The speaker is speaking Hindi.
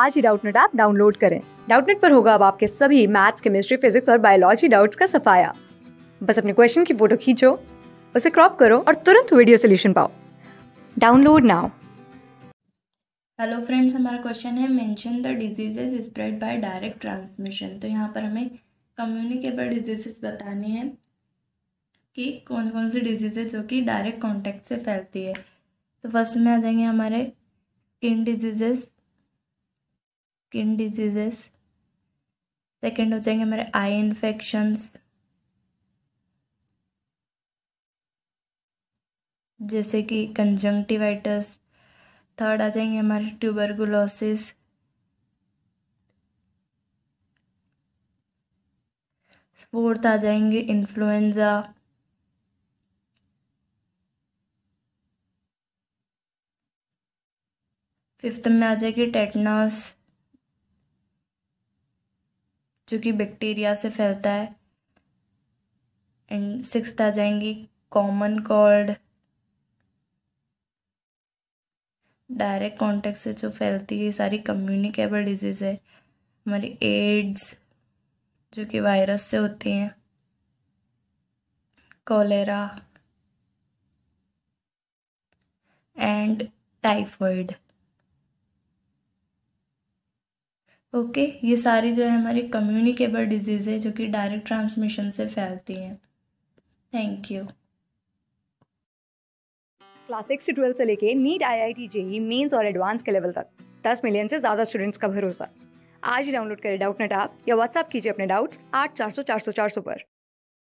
आज ही डाउटनेट ऐप डाउनलोड करें डाउटनेट पर होगा अब आपके सभी मैथ्स केमिस्ट्री फिजिक्स और बायोलॉजी डाउट्स का सफाया बस अपने क्वेश्चन की फोटो खींचो उसे क्रॉप करो और तुरंत वीडियो सोल्यूशन पाओ डाउनलोड नाउ हेलो फ्रेंड्स हमारा क्वेश्चन है mention the diseases spread by direct transmission तो यहाँ पर हमें कम्युनिकेबल डिजीजेस बतानी है कि कौन कौन सी डिजीजेस जो कि डायरेक्ट कॉन्टेक्ट से फैलती है तो फर्स्ट में आ जाएंगे हमारे skin diseases skin diseases second हो जाएंगे हमारे आई इन्फेक्शंस जैसे कि कंजंक्टिवाइटस थर्ड आ जाएंगे हमारे ट्यूबरकुलोसिस फोर्थ आ जाएंगे इन्फ्लुएंजा फिफ्थ में आ जाएगी टेटनस जो कि बैक्टीरिया से फैलता है एंड सिक्स आ जाएंगी कॉमन कॉल्ड डायरेक्ट कॉन्टेक्ट से जो फैलती है सारी कम्युनिकेबल डिजीज़ है हमारी एड्स जो कि वायरस से होती हैं कॉलेरा एंड टाइफॉइड ओके ये सारी जो है हमारी कम्युनिकेबल डिजीज़ है जो कि डायरेक्ट ट्रांसमिशन से फैलती हैं थैंक यू क्लास सिक्स से ट्वेल्थ से लेके NEET I I T JEE Mains और एडवांस के लेवल तक दस मिलियन से ज़्यादा स्टूडेंट्स का भरोसा आज ही डाउनलोड करें डाउट नेट या व्हाट्सअप कीजिए अपने डाउट्स आठ चार सौ चार सौ चार सौ पर